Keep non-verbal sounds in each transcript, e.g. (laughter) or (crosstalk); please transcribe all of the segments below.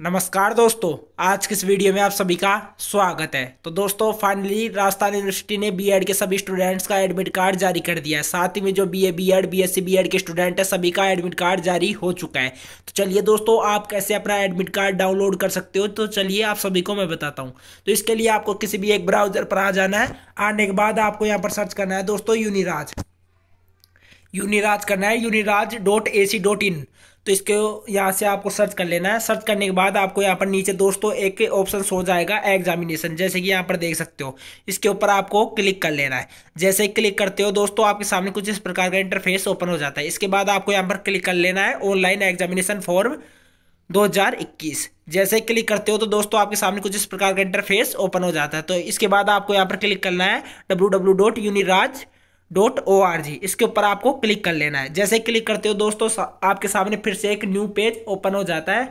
नमस्कार दोस्तों आज के इस वीडियो में आप सभी का स्वागत है तो दोस्तों फाइनली राजस्थान यूनिवर्सिटी ने बीएड के सभी स्टूडेंट्स का एडमिट कार्ड जारी कर दिया है साथ ही में जो बीए बीएड बीएससी बीएड के स्टूडेंट है सभी का एडमिट कार्ड जारी हो चुका है तो चलिए दोस्तों आप कैसे अपना एडमिट कार्ड डाउनलोड कर सकते हो तो चलिए आप सभी को मैं बताता हूँ तो इसके लिए आपको किसी भी एक ब्राउजर पर आ जाना है आने के बाद आपको यहाँ पर सर्च करना है दोस्तों यूनिराज यूनिराज करना है यूनिराज dot A C dot in तो इसके यहाँ से आपको सर्च कर लेना है सर्च करने के बाद आपको यहाँ पर नीचे दोस्तों एक ऑप्शन हो जाएगा एग्जामिनेशन जैसे कि यहाँ पर देख सकते हो इसके ऊपर आपको क्लिक कर लेना है जैसे ही क्लिक करते हो दोस्तों आपके सामने कुछ इस प्रकार का इंटरफेस ओपन हो जाता है इसके बाद आपको यहाँ पर क्लिक कर लेना है ऑनलाइन एग्जामिनेशन फॉर्म 2021 जैसे क्लिक करते हो तो दोस्तों आपके सामने कुछ इस प्रकार का इंटरफेस ओपन हो जाता है तो इसके बाद आपको यहाँ पर क्लिक करना है W W dot Uniraj dot O R G इसके ऊपर आपको क्लिक कर लेना है जैसे क्लिक करते हो दोस्तों आपके सामने फिर से एक न्यू पेज ओपन हो जाता है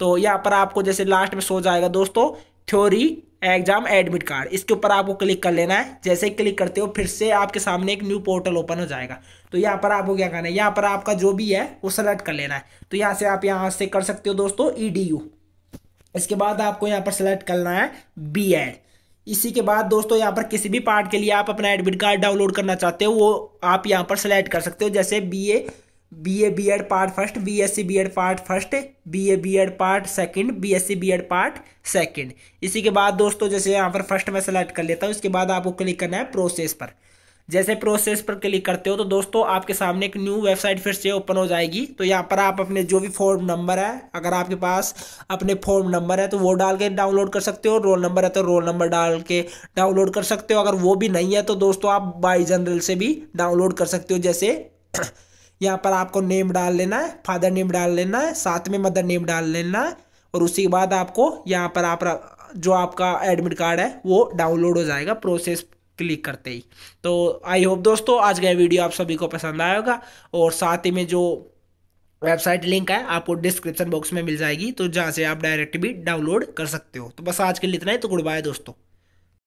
तो यहाँ पर आपको जैसे लास्ट में सो जाएगा दोस्तों थ्योरी एग्जाम एडमिट कार्ड इसके ऊपर आपको क्लिक कर लेना है जैसे क्लिक करते हो फिर से आपके सामने एक न्यू पोर्टल ओपन हो जाएगा तो यहाँ पर आपको क्या करना है यहाँ पर आपका जो भी है वो सेलेक्ट कर लेना है तो यहाँ से आप यहाँ से कर सकते हो दोस्तों ई e इसके बाद आपको यहाँ पर सेलेक्ट करना है बी एड इसी के बाद दोस्तों यहाँ पर किसी भी पार्ट के लिए आप अपना एडमिट कार्ड डाउनलोड करना चाहते हो वो आप यहाँ पर सेलेक्ट कर सकते हो जैसे B A B A B Ed part first B S C B Ed part first B A B Ed part second B S C B Ed part second इसी के बाद दोस्तों जैसे यहाँ पर फर्स्ट में सेलेक्ट कर लेता हूँ इसके बाद आपको क्लिक करना है प्रोसेस पर जैसे प्रोसेस पर क्लिक करते हो तो दोस्तों आपके सामने एक न्यू वेबसाइट फिर से ओपन हो जाएगी तो यहाँ पर आप अपने जो भी फॉर्म नंबर है अगर आपके पास अपने फॉर्म नंबर है तो वो डाल के डाउनलोड कर सकते हो रोल नंबर है तो रोल नंबर डाल के डाउनलोड कर सकते हो अगर वो भी नहीं है तो दोस्तों आप बाई जनरल से भी डाउनलोड कर सकते हो जैसे (clears throat) यहाँ पर आपको नेम डाल लेना है फादर नेम डाल लेना है साथ में मदर नेम डाल लेना है और उसी के बाद आपको यहाँ पर आप जो आपका एडमिट कार्ड है वो डाउनलोड हो जाएगा प्रोसेस क्लिक करते ही तो आई होप दोस्तों आज का वीडियो आप सभी को पसंद आया होगा और साथ ही में जो वेबसाइट लिंक है आपको डिस्क्रिप्शन बॉक्स में मिल जाएगी तो जहाँ से आप डायरेक्ट भी डाउनलोड कर सकते हो तो बस आज के लिए इतना ही तो गुड बाय दोस्तों